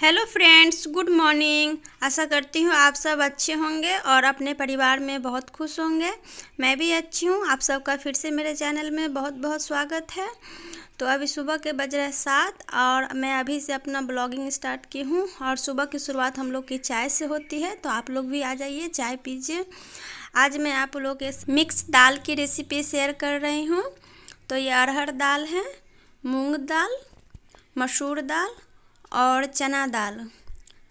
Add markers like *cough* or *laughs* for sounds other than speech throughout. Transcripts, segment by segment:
hello friends good morning आशा करती हूँ आप सब अच्छे होंगे और अपने परिवार में बहुत खुश होंगे मैं भी अच्छी हूँ आप सबका फिर से मेरे चैनल में बहुत बहुत स्वागत है तो अभी सुबह के बज रहे सात और मैं अभी से अपना ब्लॉगिंग स्टार्ट की हूँ और सुबह की शुरुआत हम लोग की चाय से होती है तो आप लोग भी आ जाइए चाय पीजिए आज मैं आप लोग मिक्स दाल की रेसिपी शेयर कर रही हूँ तो ये अरहर दाल है मूंग दाल मसूर दाल और चना दाल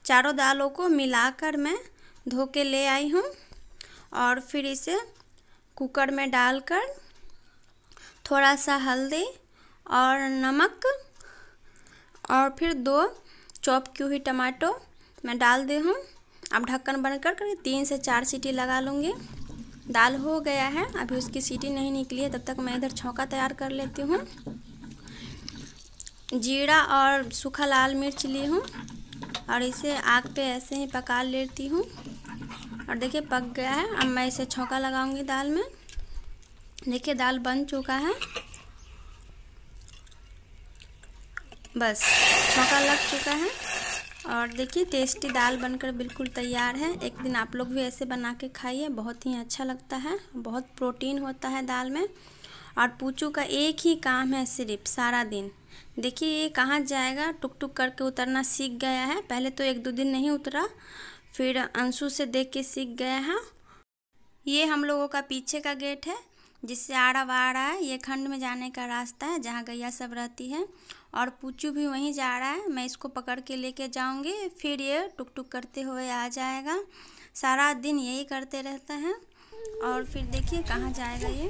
चारों दालों को मिलाकर मैं धो के ले आई हूँ और फिर इसे कुकर में डालकर थोड़ा सा हल्दी और नमक और फिर दो चॉप की हुई टमाटो मैं डाल दी हूँ अब ढक्कन बंद कर कर तीन से चार सीटी लगा लूँगी दाल हो गया है अभी उसकी सीटी नहीं निकली है तब तक मैं इधर छौका तैयार कर लेती हूँ जीरा और सूखा लाल मिर्च ली हूँ और इसे आग पे ऐसे ही पका लेती हूँ और देखिए पक गया है अब मैं इसे छौका लगाऊंगी दाल में देखिए दाल बन चुका है बस छौका लग चुका है और देखिए टेस्टी दाल बनकर बिल्कुल तैयार है एक दिन आप लोग भी ऐसे बना के खाइए बहुत ही अच्छा लगता है बहुत प्रोटीन होता है दाल में और पूचू का एक ही काम है सिर्फ सारा दिन देखिए ये कहाँ जाएगा टुक टुक करके उतरना सीख गया है पहले तो एक दो दिन नहीं उतरा फिर अंशु से देख के सीख गया है ये हम लोगों का पीछे का गेट है जिससे आड़ा वाड़ा है ये खंड में जाने का रास्ता है जहाँ गैया सब रहती है और पूछू भी वहीं जा रहा है मैं इसको पकड़ के लेके जाऊँगी फिर ये टुक टुक करते हुए आ जाएगा सारा दिन यही करते रहता है और फिर देखिए कहाँ जाएगा ये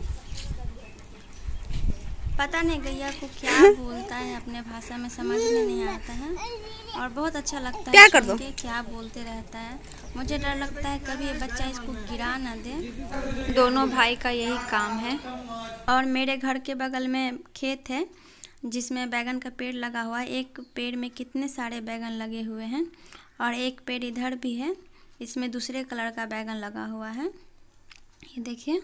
पता नहीं गैया को क्या *laughs* बोलता है अपने भाषा में समझ में नहीं आता है और बहुत अच्छा लगता क्या है कर दो क्या बोलते रहता है मुझे डर लगता है कभी ये बच्चा इसको गिरा ना दे दोनों भाई का यही काम है और मेरे घर के बगल में खेत है जिसमें बैगन का पेड़ लगा हुआ है एक पेड़ में कितने सारे बैगन लगे हुए हैं और एक पेड़ इधर भी है इसमें दूसरे कलर का बैगन लगा हुआ है ये देखिए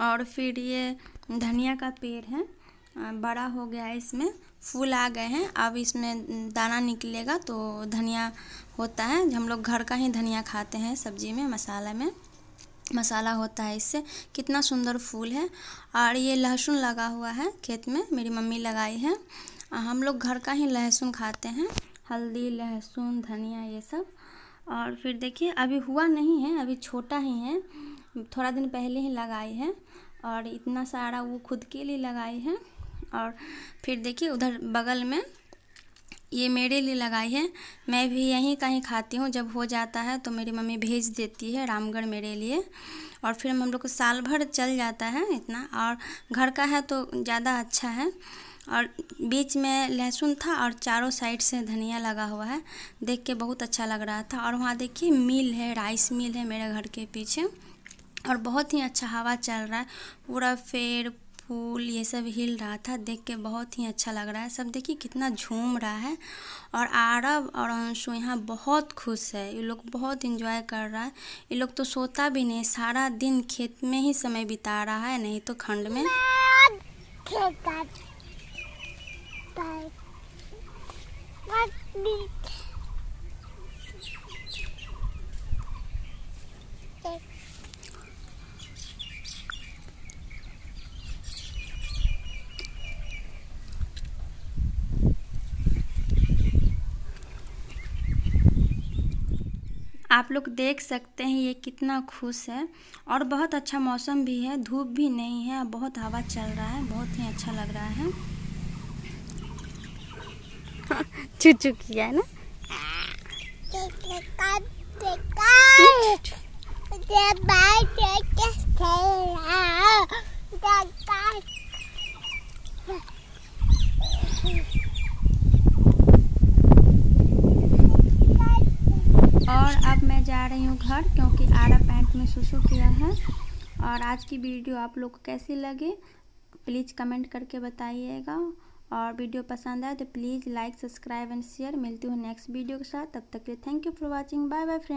और फिर ये धनिया का पेड़ है बड़ा हो गया है इसमें फूल आ गए हैं अब इसमें दाना निकलेगा तो धनिया होता है हम लोग घर का ही धनिया खाते हैं सब्जी में मसाला में मसाला होता है इससे कितना सुंदर फूल है और ये लहसुन लगा हुआ है खेत में मेरी मम्मी लगाई है हम लोग घर का ही लहसुन खाते हैं हल्दी लहसुन धनिया ये सब और फिर देखिए अभी हुआ नहीं है अभी छोटा ही है थोड़ा दिन पहले ही लगाई है और इतना सारा वो खुद के लिए लगाई है और फिर देखिए उधर बगल में ये मेरे लिए लगाई है मैं भी यहीं कहीं खाती हूँ जब हो जाता है तो मेरी मम्मी भेज देती है रामगढ़ मेरे लिए और फिर हम लोग को साल भर चल जाता है इतना और घर का है तो ज़्यादा अच्छा है और बीच में लहसुन था और चारों साइड से धनिया लगा हुआ है देख के बहुत अच्छा लग रहा था और वहाँ देखिए मिल है राइस मिल है मेरे घर के पीछे और बहुत ही अच्छा हवा चल रहा है पूरा पेड़ फूल ये सब हिल रहा था देख के बहुत ही अच्छा लग रहा है सब देखिए कितना झूम रहा है और आरव और अंशु यहाँ बहुत खुश है ये लोग बहुत इंजॉय कर रहा है ये लोग तो सोता भी नहीं सारा दिन खेत में ही समय बिता रहा है नहीं तो खंड में आप लोग देख सकते हैं ये कितना खुश है और बहुत अच्छा मौसम भी है धूप भी नहीं है बहुत हवा चल रहा है बहुत ही अच्छा लग रहा है *laughs* चू किया है ना और अब रही हूँ घर क्योंकि आड़ा पैंट में सुसु किया है और आज की वीडियो आप लोग को कैसी लगे प्लीज़ कमेंट करके बताइएगा और वीडियो पसंद आए तो please like subscribe and share मिलती हूँ नेक्स्ट वीडियो के साथ तब तक के thank you for watching bye bye friend